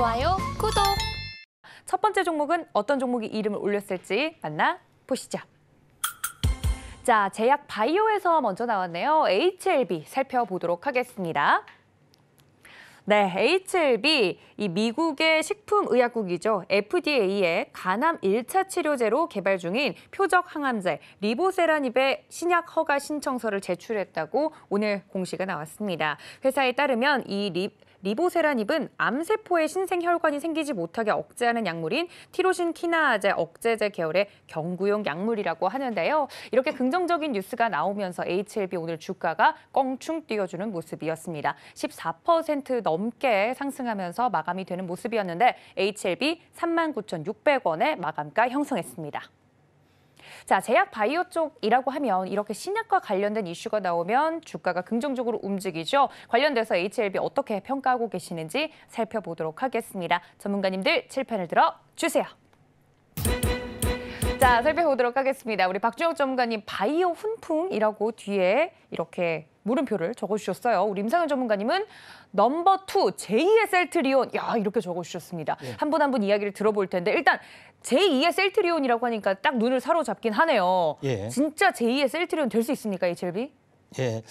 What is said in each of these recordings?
좋아요, 구독! 첫 번째 종목은 어떤 종목이 이름을 올렸을지 만나보시죠. 자, 제약 바이오에서 먼저 나왔네요. HLB 살펴보도록 하겠습니다. 네, HLB, 이 미국의 식품의약국이죠. FDA의 간암 1차 치료제로 개발 중인 표적 항암제 리보세라닙의 신약 허가 신청서를 제출했다고 오늘 공시가 나왔습니다. 회사에 따르면 이 리, 리보세라닙은 암세포의 신생 혈관이 생기지 못하게 억제하는 약물인 티로신 키나제 억제제 계열의 경구용 약물이라고 하는데요. 이렇게 긍정적인 뉴스가 나오면서 HLB 오늘 주가가 껑충 뛰어주는 모습이었습니다. 14% 넘게 상승하면서 마감이 되는 모습이었는데 HLB 39,600원에 마감가 형성했습니다. 자, 제약 바이오 쪽이라고 하면 이렇게 신약과 관련된 이슈가 나오면 주가가 긍정적으로 움직이죠. 관련돼서 HLB 어떻게 평가하고 계시는지 살펴보도록 하겠습니다. 전문가님들 칠판을 들어 주세요. 자, 살펴보도록 하겠습니다. 우리 박주영 전문가님 바이오 훈풍이라고 뒤에 이렇게 물음표를 적어주셨어요. 우리 임상현 전문가님은 넘버 투 제2의 셀트리온 야 이렇게 적어주셨습니다. 네. 예. 한분 한 분 이야기를 들어볼 텐데 일단 제2의 셀트리온이라고 하니까 딱 눈을 사로잡긴 하네요. 예. 진짜 제2의 셀트리온 될 수 있습니까 이 젤비? 예,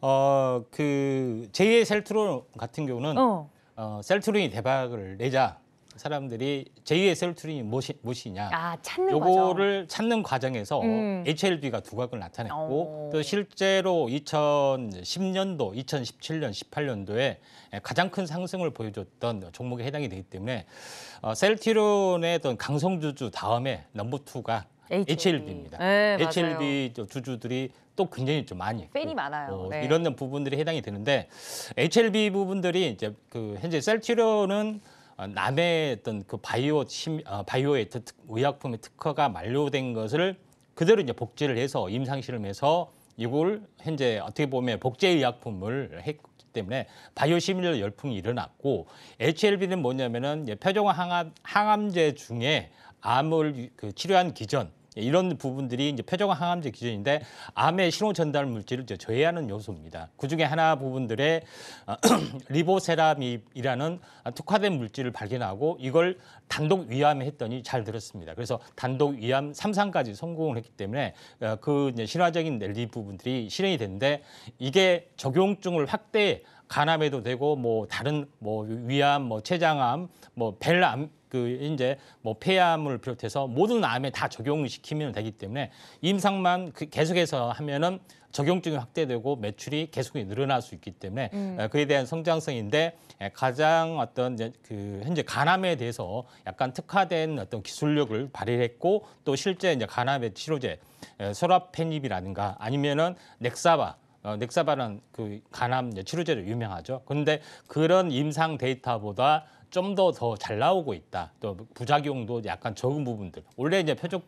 어그 제2의 셀트리온 같은 경우는 어. 어, 셀트리온이 대박을 내자 사람들이 제2의 j s l 툴이 무엇이, 무엇이냐 아, 찾는 요거를 과정. 찾는 과정에서 음. HLB가 두각을 나타냈고 오. 어. 또 실제로 2010년도, 2017년, 18년도에 가장 큰 상승을 보여줬던 종목에 해당이 되기 때문에 어, 셀티론의 어떤 강성주주 다음에 넘버 투가 HLB. 입니다 네, HLB 맞아요. 주주들이 또 굉장히 좀 많이 팬이 그, 많아요. 어, 네. 이런 부분들이 해당이 되는데 HLB 부분들이 이제 그 현재 셀티론은 어, 남의 어떤 그 바이오 심 어, 바이오의 의약품의 특허가 만료된 것을 그대로 이제 복제를 해서 임상 실험해서 이걸 현재 어떻게 보면 복제 의약품을 했기 때문에 바이오 시밀러 열풍이 일어났고 HLB는 뭐냐면은 표정 항암 항암제 중에 암을 그 치료한 기전 예, 이런 부분들이 이제 표적 항암제 기준인데 암의 신호 전달 물질을 저해하는 요소입니다. 그중에 하나 부분들의 어, 리보세라미이라는 특화된 물질을 발견하고 이걸 단독 위암에 했더니 잘 들었습니다. 그래서 단독 위암 삼상까지 성공을 했기 때문에 어, 그 신화적인 넬리 부분들이 실행이 됐는데 이게 적용증을 확대 간암에도 되고 뭐 다른 뭐 위암, 뭐 췌장암, 뭐 벨암 그 이제 뭐 폐암을 비롯해서 모든 암에 다 적용시키면 되기 때문에 임상만 그 계속해서 하면은 적용증이 확대되고 매출이 계속 늘어날 수 있기 때문에 음. 어, 그에 대한 성장성인데 예, 가장 어떤 이제 그 현재 간암에 대해서 약간 특화된 어떤 기술력을 발휘했고 또 실제 이제 간암의 치료제 소라페닙이라든가 예, 아니면은 넥사바 어, 넥사바는 그 간암 치료제로 유명하죠. 그런데 그런 임상 데이터보다 좀 더 더 잘 나오고 있다. 또 부작용도 약간 적은 부분들. 원래 이제 표적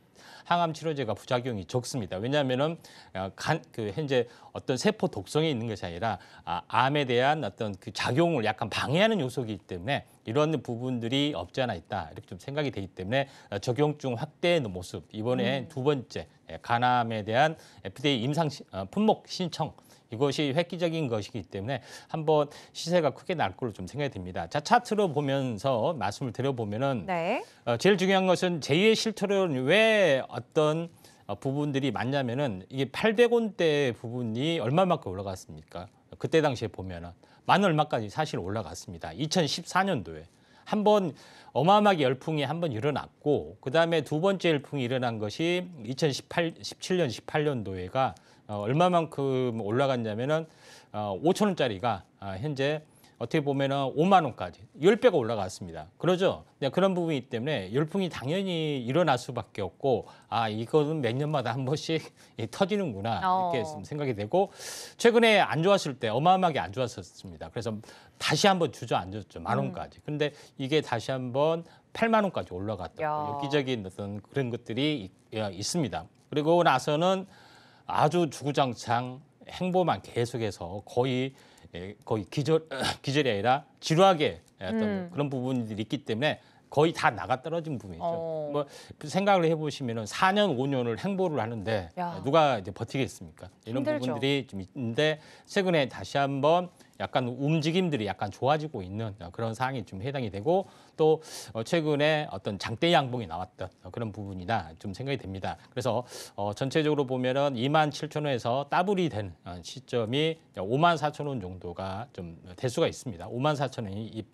항암 치료제가 부작용이 적습니다. 왜냐하면은 어, 간, 그 현재 어떤 세포 독성이 있는 것이 아니라 아, 암에 대한 어떤 그 작용을 약간 방해하는 요소이기 때문에 이런 부분들이 없지 않아 있다 이렇게 좀 생각이 되기 때문에 어, 적용중 확대의 모습 이번에 음. 두 번째 예, 간암에 대한 FDA 임상 시, 어, 품목 신청 이것이 획기적인 것이기 때문에 한번 시세가 크게 날 걸로 좀 생각이 듭니다. 자 차트로 보면서 말씀을 드려보면은 네. 어, 제일 중요한 것은 제2의 실토론 왜 어떤 어, 부분들이 맞냐면은 이게 800원대 부분이 얼마만큼 올라갔습니까? 그때 당시에 보면은 만 얼마까지 사실 올라갔습니다. 2014년도에 한번 어마어마하게 열풍이 한번 일어났고 그 다음에 두 번째 열풍이 일어난 것이 2018 17년 18년도에가 어, 얼마만큼 올라갔냐면은 5천 어, 원짜리가 아, 현재 어떻게 보면은 5만 원까지 10배가 올라갔습니다. 그러죠? 네, 그런 부분이기 때문에 열풍이 당연히 일어날 수밖에 없고 아 이거는 몇 년마다 한 번씩 터지는구나 어. 이렇게 어. 생각이 되고 최근에 안 좋았을 때 어마어마하게 안 좋았었습니다. 그래서 다시 한번 주저앉았죠 만 음. 원까지. 음. 근데 이게 다시 한번 8만 원까지 올라갔다. 고기적인 어떤 그런 것들이 있습니다. 그리고 나서는 아주 주구장창 행보만 계속해서 거의 예, 거의 기절 기절이 아니라 지루하게 어떤 음. 그런 부분들이 있기 때문에 거의 다 나가 떨어진 부분이죠. 어. 뭐 생각을 해보시면은 4년 5년을 행보를 하는데 야. 누가 이제 버티겠습니까? 이런 힘들죠. 부분들이 좀 있는데 최근에 다시 한번 약간 움직임들이 약간 좋아지고 있는 그런 상황이 좀 해당이 되고 또 어, 최근에 어떤 장대 양봉이 나왔던 그런 부분이다 좀 생각이 됩니다. 그래서 어 전체적으로 보면은 2만 7천 원에서 따블이 된 어, 시점이 5만 4천 원 정도가 좀 될 수가 있습니다. 5만 4천 원이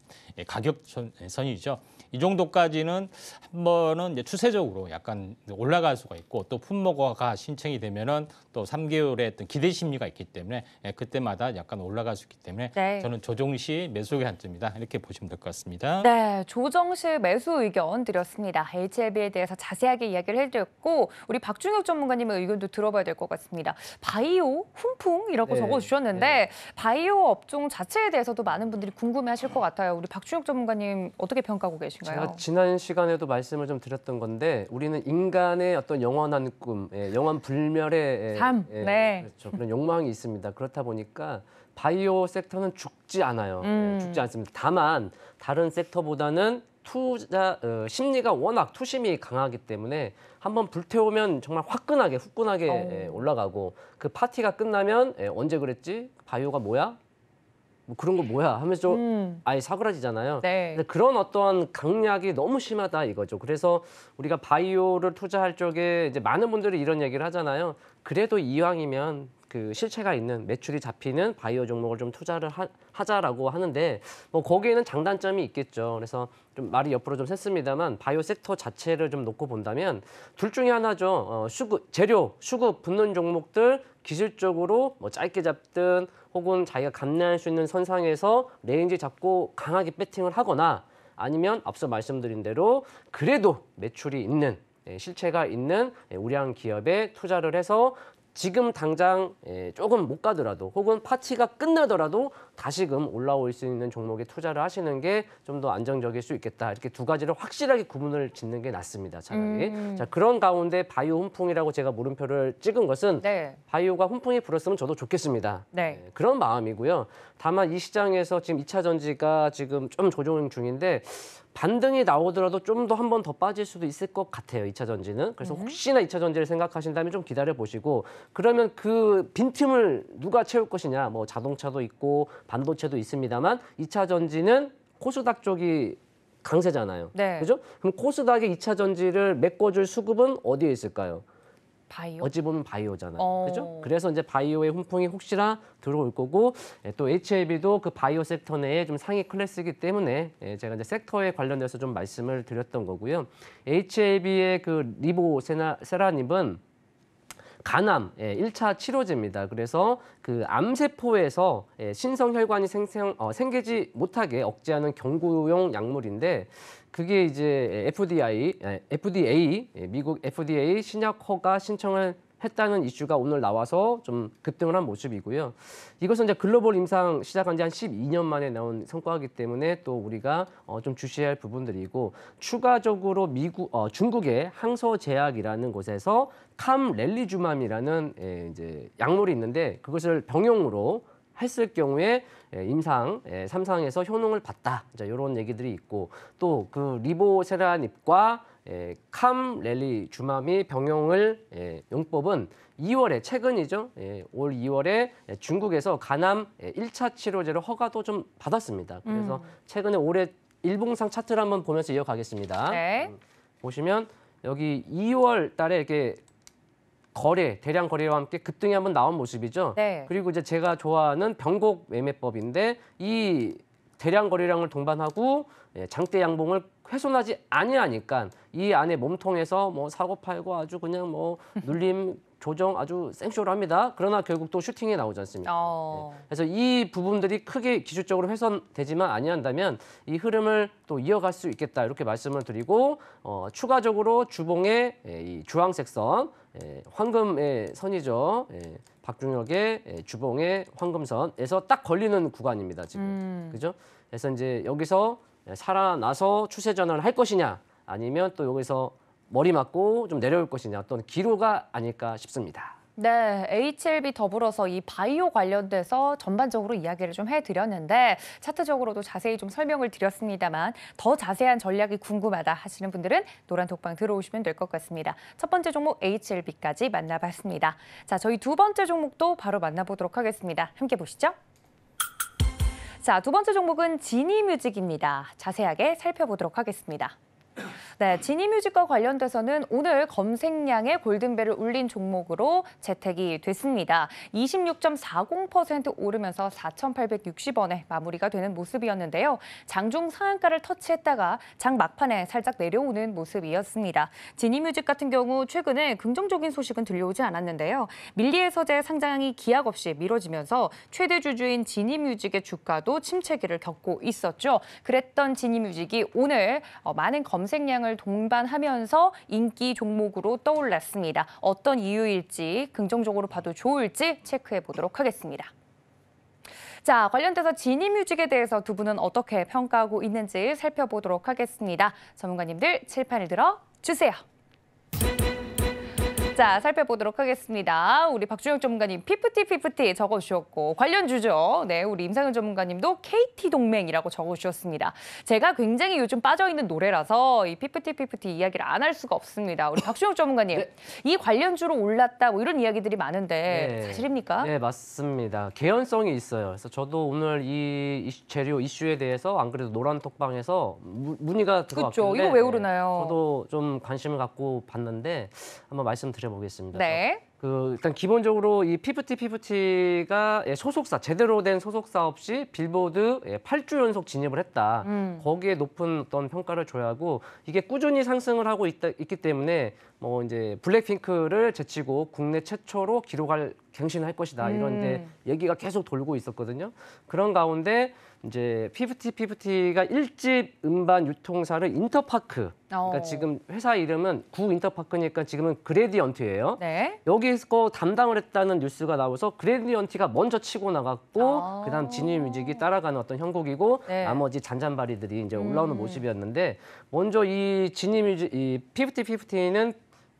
가격 선이죠. 이 정도까지는 한 번은 추세적으로 약간 올라갈 수가 있고 또 품목화가 신청이 되면은 또 3개월의 어떤 기대 심리가 있기 때문에 예, 그때마다 약간 올라갈 수 있기 때문에 네. 저는 조정 시 매수의 한점니다 이렇게 보시면 될 것 같습니다. 네, 조정 시 매수 의견 드렸습니다. HLB에 대해서 자세하게 이야기를 해드렸고 우리 박중혁 전문가님의 의견도 들어봐야 될 것 같습니다. 바이오 훈풍이라고 네. 적어주셨는데 네. 바이오 업종 자체에 대해서도 많은 분들이 궁금해하실 것 같아요. 우리 박중혁 전문가님 어떻게 평가하고 계신가요? 같은가요? 제가 그렇죠. 지난 시간에도 말씀을 좀 드렸던 건데 우리는 인간의 어떤 영원한 꿈, 예, 영원 불멸의 예, 삶. 예, 네. 그렇죠. 그런 욕망이 있습니다. 그렇다 보니까 바이오 섹터는 죽지 않아요. 예, 음. 죽지 않습니다. 다만 다른 섹터보다는 투자 어, 심리가 워낙 투심이 강하기 때문에 한번 불태우면 정말 화끈하게 후끈하게 어. 예, 올라가고 그 파티가 끝나면 예, 언제 그랬지 바이오가 뭐야 뭐 그런 거 뭐야 하면서 좀 음. 아예 사그라지잖아요. 네. 근데 그런 어떠한 강약이 너무 심하다 이거죠. 그래서 우리가 바이오를 투자할 쪽에 이제 많은 분들이 이런 얘기를 하잖아요. 그래도 이왕이면 그 실체가 있는 매출이 잡히는 바이오 종목을 좀 투자를 하, 자라고 하는데 뭐 거기에는 장단점이 있겠죠. 그래서 좀 말이 옆으로 좀 샜습니다만 바이오 섹터 자체를 좀 놓고 본다면 둘 중에 하나죠. 어, 수급 재료 수급 붙는 종목들 기술적으로 뭐 짧게 잡든 혹은 자기가 감내할 수 있는 선상에서 레인지 잡고 강하게 배팅을 하거나 아니면 앞서 말씀드린 대로 그래도 매출이 있는 네, 실체가 있는 네, 우량 기업에 투자를 해서 지금 당장 예, 조금 못 가더라도 혹은 파티가 끝나더라도 다시금 올라올 수 있는 종목에 투자를 하시는 게 좀 더 안정적일 수 있겠다. 이렇게 두 가지를 확실하게 구분을 짓는 게 낫습니다. 차라리. 음. 자, 그런 가운데 바이오 훈풍이라고 제가 물음표를 찍은 것은 네. 바이오가 훈풍이 불었으면 저도 좋겠습니다. 네. 네, 그런 마음이고요. 다만 이 시장에서 지금 이차 전지가 지금 좀 조정 중인데 반등이 나오더라도 좀 더 한 번 더 빠질 수도 있을 것 같아요. 2차 전지는. 그래서 네. 혹시나 2차 전지를 생각하신다면 좀 기다려 보시고 그러면 그 빈틈을 누가 채울 것이냐. 뭐 자동차도 있고 반도체도 있습니다만 2차 전지는 코스닥 쪽이 강세잖아요. 네. 그죠? 그럼 코스닥의 2차 전지를 메꿔줄 수급은 어디에 있을까요? 바이오? 어찌 보면 바이오잖아요. 어. 그죠? 그래서 이제 바이오의 훈풍이 혹시나 들어올 거고 예, 또 HLB도 그 바이오 섹터 내에 좀 상위 클래스이기 때문에 예, 제가 이제 섹터에 관련돼서 좀 말씀을 드렸던 거고요. HLB의 그 리보 세나, 세라님은 간암 예, 1차 치료제입니다. 그래서 그 암세포에서 예, 신성혈관이 생성, 어, 생기지 못하게 억제하는 경구용 약물인데 그게 이제 FDA, FDA 예, 예, 미국 FDA 신약 허가 신청을 했다는 이슈가 오늘 나와서 좀 급등을 한 모습이고요. 이것은 이제 글로벌 임상 시작한 지 한 12년 만에 나온 성과이기 때문에 또 우리가 어, 좀 주시할 부분들이고 추가적으로 미국 어, 중국의 항소제약이라는 곳에서 캄렐리주맘이라는 예, 이제 약물이 있는데 그것을 병용으로 했을 경우에 예, 임상 예, 삼상에서 효능을 봤다. 이런 얘기들이 있고 또 그 리보세라닙과 예, 캄 랠리 주마미 병용을 예, 용법은 2월에 최근이죠. 예, 올 2월에 중국에서 간암 예, 1차 치료제로 허가도 좀 받았습니다. 그래서 음. 최근에 올해 일봉상 차트를 한번 보면서 이어가겠습니다. 네. 음, 보시면 여기 2월 달에 이렇게 거래, 대량 거래와 함께 급등이 한번 나온 모습이죠. 네. 그리고 이제 제가 좋아하는 병곡 매매법인데 이 대량 거래량을 동반하고 예, 장대 양봉을 훼손하지 아니하니까 이 안에 몸통에서 뭐 사고 팔고 아주 그냥 뭐 눌림 조정 아주 생쇼를 합니다. 그러나 결국 또 슈팅에 나오지 않습니까? 어... 네. 그래서 이 부분들이 크게 기술적으로 훼손되지만 아니한다면 이 흐름을 또 이어갈 수 있겠다 이렇게 말씀을 드리고 어, 추가적으로 주봉의 예, 이 주황색 선, 황금의 선이죠. 예. 박중혁의 예, 주봉의 황금선에서 딱 걸리는 구간입니다 지금 음. 그죠? 그래서 이제 여기서 예, 살아나서 추세 전환을 할 것이냐 아니면 또 여기서 머리 맞고 좀 내려올 것이냐 어떤 기로가 아닐까 싶습니다. 네, HLB 더불어서 이 바이오 관련돼서 전반적으로 이야기를 좀 해드렸는데 차트적으로도 자세히 좀 설명을 드렸습니다만 더 자세한 전략이 궁금하다 하시는 분들은 노란 독방 들어오시면 될 것 같습니다. 첫 번째 종목 HLB까지 만나봤습니다. 자, 저희 두 번째 종목도 바로 만나보도록 하겠습니다. 함께 보시죠. 자, 두 번째 종목은 지니뮤직입니다. 자세하게 살펴보도록 하겠습니다. 네, 지니뮤직과 관련돼서는 오늘 검색량의 골든벨을 울린 종목으로 재택이 됐습니다. 26.40% 오르면서 4,860원에 마무리가 되는 모습이었는데요. 장중 상한가를 터치했다가 장 막판에 살짝 내려오는 모습이었습니다. 지니뮤직 같은 경우 최근에 긍정적인 소식은 들려오지 않았는데요. 밀리의 서재 상장이 기약 없이 미뤄지면서 최대 주주인 지니뮤직의 주가도 침체기를 겪고 있었죠. 그랬던 지니뮤직이 오늘 어, 많은 검색량을 성장을 동반하면서 인기 종목으로 떠올랐습니다. 어떤 이유일지 긍정적으로 봐도 좋을지 체크해 보도록 하겠습니다. 자, 관련돼서 지니뮤직에 대해서 두 분은 어떻게 평가하고 있는지 살펴보도록 하겠습니다. 전문가님들 칠판을 들어 주세요. 자, 살펴보도록 하겠습니다. 우리 박준영 전문가님 피프티 피프티 적어주셨고 관련 주죠. 네, 우리 임상현 전문가님도 KT 동맹이라고 적어주셨습니다. 제가 굉장히 요즘 빠져있는 노래라서 이 피프티 피프티 이야기를 안 할 수가 없습니다. 우리 박준영 전문가님, 네. 이 관련 주로 올랐다 뭐 이런 이야기들이 많은데 네. 사실입니까? 네, 맞습니다. 개연성이 있어요. 그래서 저도 오늘 이 재료 이슈에 대해서 안 그래도 노란 톡방에서 문의가 들어왔는데 그렇죠. 이거 왜 네, 오르나요? 네, 저도 좀 관심을 갖고 봤는데 한번 말씀드릴게요. 여쭤보겠습니다. 네. 어, 그 일단 기본적으로 이 피프티 피프티가 예, 소속사 제대로 된 소속사 없이 빌보드 8주 예, 연속 진입을 했다. 음. 거기에 높은 어떤 평가를 줘야 하고 이게 꾸준히 상승을 하고 있다, 있기 때문에 뭐 이제 블랙핑크를 제치고 국내 최초로 기록할 갱신할 것이다 음. 이런데 얘기가 계속 돌고 있었거든요. 그런 가운데 이제 피프티 피프티가 일집 음반 유통사를 인터파크. 그러니까 어. 지금 회사 이름은 구 인터파크니까 지금은 그레디언트예요. 네. 여기서 담당을 했다는 뉴스가 나와서 그레디언트가 먼저 치고 나갔고 아. 그다음 진니 뮤직이 따라가는 어떤 형국이고 네. 나머지 잔잔바리들이 이제 올라오는 음. 모습이었는데 먼저 이진니 뮤직 이 피프티 피프티는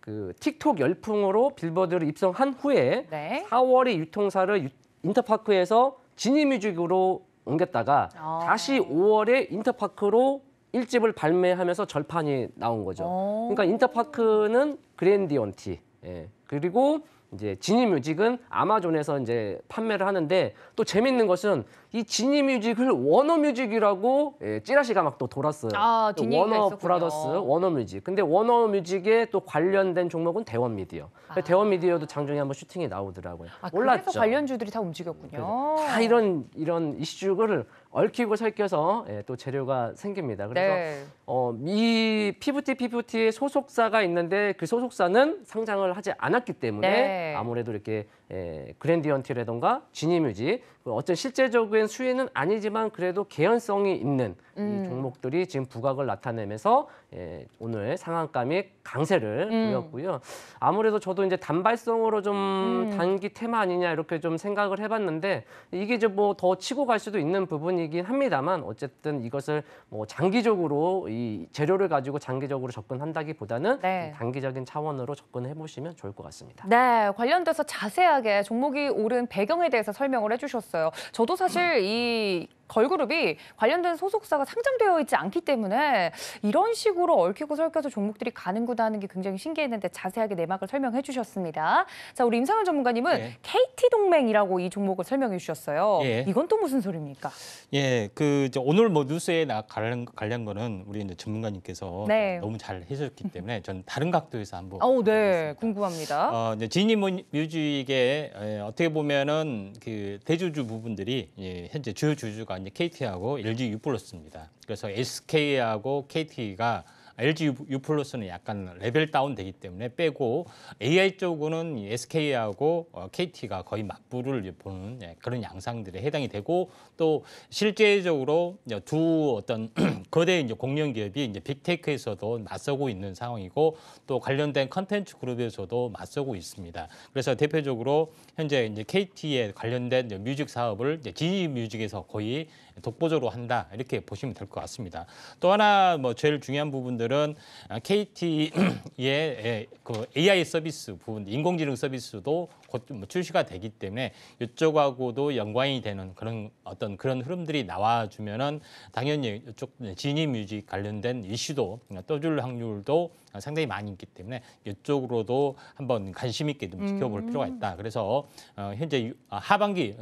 그 틱톡 열풍으로 빌보드를 입성한 후에 네. 4월에 유통사를 유, 인터파크에서 지니뮤직으로 옮겼다가 아. 다시 5월에 인터파크로 1집을 발매하면서 절판이 나온 거죠. 오. 그러니까 인터파크는 그랜디언티. 예. 그리고 이제 지니 뮤직은 아마존에서 이제 판매를 하는데 또 재밌는 것은 이 지니 뮤직을 워너 뮤직이라고 예, 찌라시가 막 또 돌았어요. 아, 뒷 워너 브라더스, 워너 뮤직. 근데 워너 뮤직에 또 관련된 종목은 대원 미디어. 아. 대원 미디어도 장중에 한번 슈팅이 나오더라고요. 아, 그래서 올랐죠. 관련주들이 다 움직였군요. 그래서 다 이런 이런 이슈를 얽히고 설켜서 예, 또 재료가 생깁니다. 그래서 네. 어, 이 PVT, PVT의 소속사가 있는데 그 소속사는 상장을 하지 않았기 때문에 네. 아무래도 이렇게 예, 그랜디언티라던가 지니뮤지 그 어떤 실제적인 수혜는 아니지만 그래도 개연성이 있는 음. 이 종목들이 지금 부각을 나타내면서 예, 오늘 상한감이 강세를 음. 보였고요. 아무래도 저도 이제 단발성으로 좀 음. 단기 테마 아니냐 이렇게 좀 생각을 해봤는데 이게 이제 뭐더 치고 갈 수도 있는 부분이 부분이긴 합니다만 어쨌든 이것을 뭐 장기적으로 이 재료를 가지고 장기적으로 접근한다기보다는 네. 단기적인 차원으로 접근해 보시면 좋을 것 같습니다. 네, 관련돼서 자세하게 종목이 오른 배경에 대해서 설명을 해주셨어요. 저도 사실 이 걸그룹이 관련된 소속사가 상장되어 있지 않기 때문에 이런 식으로 얽히고 설켜서 종목들이 가는구나 하는 게 굉장히 신기했는데 자세하게 내막을 설명해 주셨습니다. 자, 우리 임상훈 전문가님은 예. KT 동맹이라고 이 종목을 설명해 주셨어요. 예. 이건 또 무슨 소리입니까? 예, 그 오늘 뭐 뉴스에 나 관련 관련 거는 우리 이제 전문가님께서 네. 너무 잘 해주셨기 때문에 전 다른 각도에서 한번. 어, 네, 궁금합니다. 어, 이제 지니 뮤직의 예, 어떻게 보면은 그 대주주 부분들이 예, 현재 주요 주주가 그러니까 이제 KT하고 LG U 플러스입니다. 그래서 SK하고 KT가 LG U 플러스는 약간 레벨 다운 되기 때문에 빼고 AI 쪽은 SK하고 어, KT가 거의 맞불을 보는 예, 그런 양상들에 해당이 되고 또 실제적으로 두 어떤 거대 이제 공룡 기업이 이제 빅테크에서도 맞서고 있는 상황이고 또 관련된 컨텐츠 그룹에서도 맞서고 있습니다. 그래서 대표적으로 현재 이제 KT에 관련된 뮤직 사업을 이제 지니 뮤직에서 거의 독보적으로 한다 이렇게 보시면 될 것 같습니다. 또 하나 뭐 제일 중요한 부분들은 아, KT의 그 AI 서비스 부분, 인공지능 서비스도 곧 뭐 출시가 되기 때문에 이쪽하고도 연관이 되는 그런 어떤 그런 흐름들이 나와주면은 당연히 이쪽 진입 네, 뮤직 관련된 이슈도 그러니까 떠줄 확률도 상당히 많이 있기 때문에 이쪽으로도 한번 관심 있게 좀 지켜볼 음. 필요가 있다. 그래서 어, 현재 아, 하반기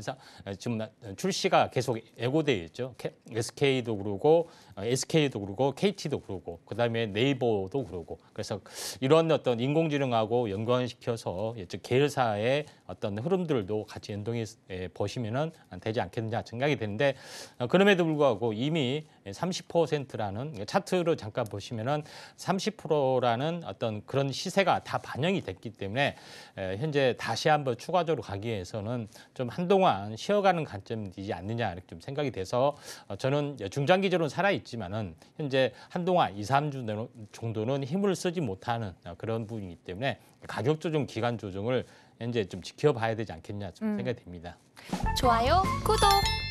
어, 지금 출시가 계속 예고되어 있죠. SK도 그러고 어, SK도 그러고 KT도 그러고 그다음에 네이버도 그러고 그래서 이런 어떤 인공지능하고 연관시켜서 계열사의 어떤 흐름들도 같이 연동해 예, 보시면은 되지 않겠느냐 생각이 되는데 어, 그럼에도 불구하고 이미 30%라는 차트로 잠깐 보시면은 30%라는 어떤 그런 시세가 다 반영이 됐기 때문에 현재 다시 한번 추가적으로 가기 위해서는 좀 한동안 쉬어가는 관점이지 않느냐 이렇게 좀 생각이 돼서 어, 저는 중장기적으로 살아 있지만은 현재 한동안 2, 3주 정도는 힘을 쓰지 못하는 어, 그런 부분이기 때문에 가격 조정 기간 조정을 이제 좀 지켜봐야 되지 않겠냐 좀 음. 생각이 됩니다. 좋아요, 구독.